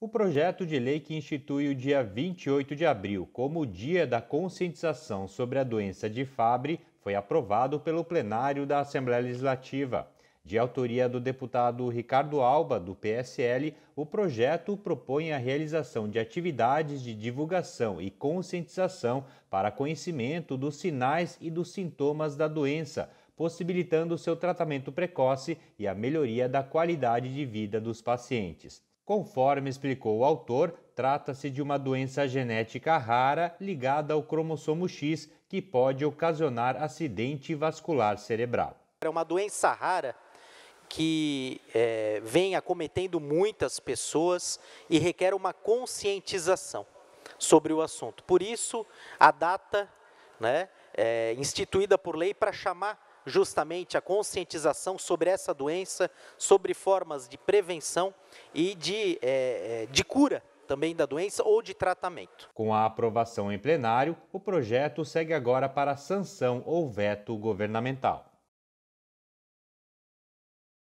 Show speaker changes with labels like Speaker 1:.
Speaker 1: O projeto de lei que institui o dia 28 de abril como o Dia da Conscientização sobre a Doença de Fabry foi aprovado pelo plenário da Assembleia Legislativa. De autoria do deputado Ricardo Alba, do PSL, o projeto propõe a realização de atividades de divulgação e conscientização para conhecimento dos sinais e dos sintomas da doença possibilitando o seu tratamento precoce e a melhoria da qualidade de vida dos pacientes. Conforme explicou o autor, trata-se de uma doença genética rara ligada ao cromossomo X que pode ocasionar acidente vascular cerebral.
Speaker 2: É uma doença rara que é, vem acometendo muitas pessoas e requer uma conscientização sobre o assunto. Por isso, a data né, é instituída por lei para chamar justamente a conscientização sobre essa doença, sobre formas de prevenção e de, é,
Speaker 1: de cura também da doença ou de tratamento. Com a aprovação em plenário, o projeto segue agora para sanção ou veto governamental.